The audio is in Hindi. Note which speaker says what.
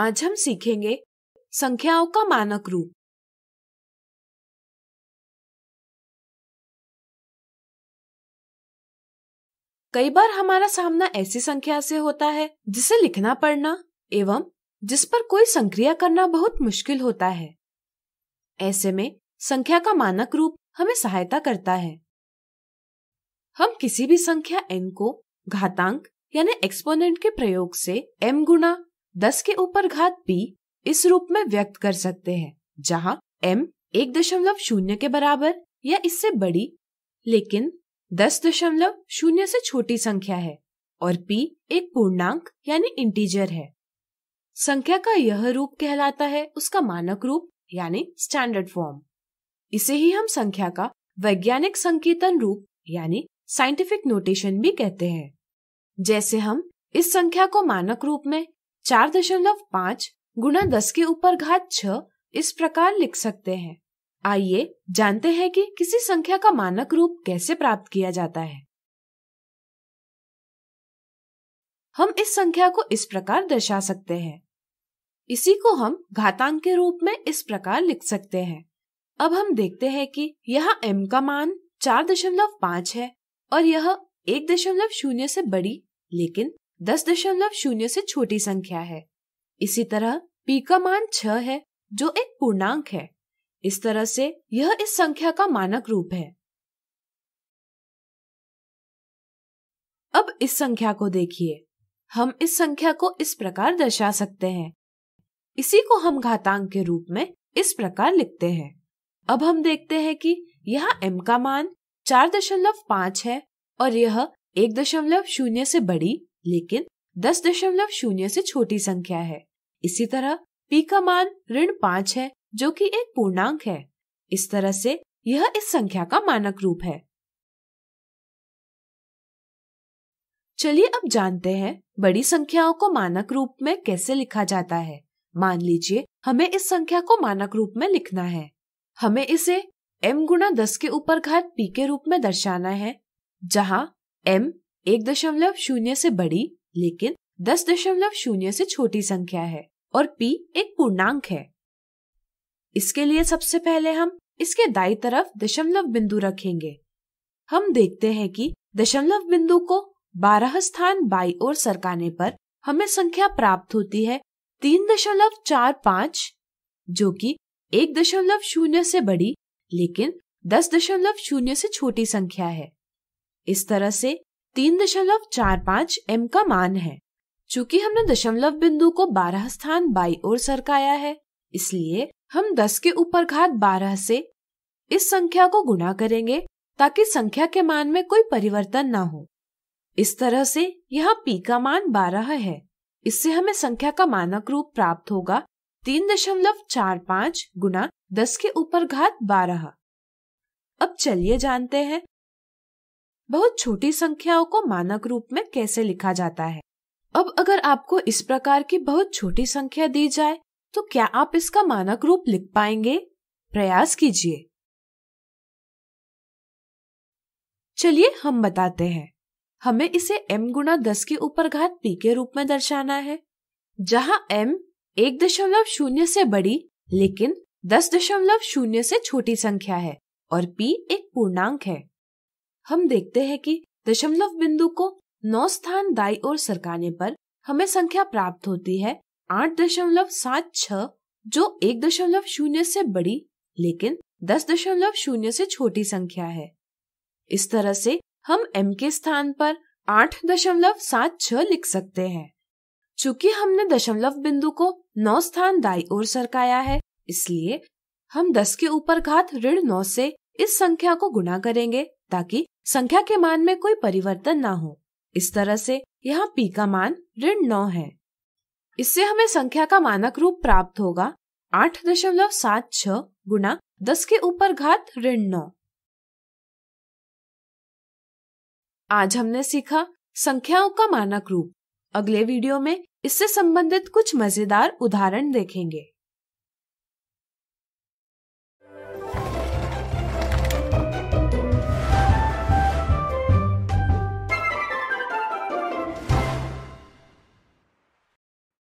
Speaker 1: आज हम सीखेंगे संख्याओं का मानक रूप कई बार हमारा सामना ऐसी संख्या से होता है जिसे लिखना पढ़ना एवं जिस पर कोई संक्रिया करना बहुत मुश्किल होता है ऐसे में संख्या का मानक रूप हमें सहायता करता है हम किसी भी संख्या n को घातांक यानी एक्सपोनेंट के प्रयोग से m गुना दस के ऊपर घात पी इस रूप में व्यक्त कर सकते हैं जहाँ एम एक दशमलव शून्य के बराबर या इससे बड़ी लेकिन दस दशमलव शून्य से छोटी संख्या है और p एक पूर्णांक यानी इंटीजर है संख्या का यह रूप कहलाता है उसका मानक रूप यानी स्टैंडर्ड फॉर्म इसे ही हम संख्या का वैज्ञानिक संकेतन रूप यानी साइंटिफिक नोटेशन भी कहते हैं जैसे हम इस संख्या को मानक रूप में चार दशमलव पाँच गुना दस के ऊपर घात छ इस प्रकार लिख सकते हैं आइए जानते हैं कि किसी संख्या का मानक रूप कैसे प्राप्त किया जाता है हम इस संख्या को इस प्रकार दर्शा सकते हैं इसी को हम घातांक के रूप में इस प्रकार लिख सकते हैं अब हम देखते हैं कि यहाँ m का मान चार दशमलव पाँच है और यह एक दशमलव शून्य से बड़ी लेकिन दस दशमलव शून्य से छोटी संख्या है इसी तरह पी का मान छ है जो एक पूर्णांक है इस तरह से यह इस संख्या का मानक रूप है अब इस संख्या को देखिए हम इस संख्या को इस प्रकार दर्शा सकते हैं इसी को हम घातांक के रूप में इस प्रकार लिखते हैं अब हम देखते हैं कि यह m का मान चार दशमलव पांच है और यह एक दशमलव शून्य से बड़ी लेकिन दस दशमलव शून्य से छोटी संख्या है इसी तरह पी का मान ऋण पाँच है जो कि एक पूर्णांक है इस तरह से यह इस संख्या का मानक रूप है चलिए अब जानते हैं बड़ी संख्याओं को मानक रूप में कैसे लिखा जाता है मान लीजिए हमें इस संख्या को मानक रूप में लिखना है हमें इसे m गुणा दस के ऊपर घात p के रूप में दर्शाना है जहाँ m एक दशमलव शून्य से बड़ी लेकिन दस दशमलव शून्य से छोटी संख्या है और p एक पूर्णांक है इसके लिए सबसे पहले हम इसके दाई तरफ दशमलव बिंदु रखेंगे हम देखते हैं कि दशमलव बिंदु को बारह स्थान बाई और सरकाने पर हमें संख्या प्राप्त होती है तीन दशमलव चार पाँच जो कि एक दशमलव शून्य से बड़ी लेकिन दस दशमलव शून्य से छोटी संख्या है इस तरह से तीन दशमलव चार पाँच एम का मान है चूंकि हमने दशमलव बिंदु को बारह स्थान बाई और सरकाया है इसलिए हम दस के ऊपर घात बारह से इस संख्या को गुणा करेंगे ताकि संख्या के मान में कोई परिवर्तन ना हो इस तरह से यहाँ पी का मान बारह है इससे हमें संख्या का मानक रूप प्राप्त होगा तीन दशमलव चार पाँच गुना दस के ऊपर घात बारह अब चलिए जानते हैं बहुत छोटी संख्याओं को मानक रूप में कैसे लिखा जाता है अब अगर आपको इस प्रकार की बहुत छोटी संख्या दी जाए तो क्या आप इसका मानक रूप लिख पाएंगे प्रयास कीजिए चलिए हम बताते हैं हमें इसे m गुना दस के ऊपर घात पी के रूप में दर्शाना है जहां m एक दशमलव शून्य से बड़ी लेकिन दस दशमलव शून्य से छोटी संख्या है और p एक पूर्णांक है हम देखते हैं कि दशमलव बिंदु को नौ स्थान दाई ओर सरकाने पर हमें संख्या प्राप्त होती है आठ दशमलव सात छह जो एक दशमलव शून्य से बड़ी लेकिन दस दशमलव शून्य से छोटी संख्या है इस तरह से हम एम के स्थान पर आठ दशमलव सात छह लिख सकते हैं चूंकि हमने दशमलव बिंदु को नौ स्थान दाई ओर सरकाया है इसलिए हम दस के ऊपर घात ऋण नौ से इस संख्या को गुणा करेंगे ताकि संख्या के मान में कोई परिवर्तन ना हो इस तरह से यहाँ पी का मान ऋण नौ है इससे हमें संख्या का मानक रूप प्राप्त होगा आठ दशमलव सात छह गुणा दस के ऊपर घात ऋण नौ आज हमने सीखा संख्याओं का मानक रूप अगले वीडियो में इससे संबंधित कुछ मजेदार उदाहरण देखेंगे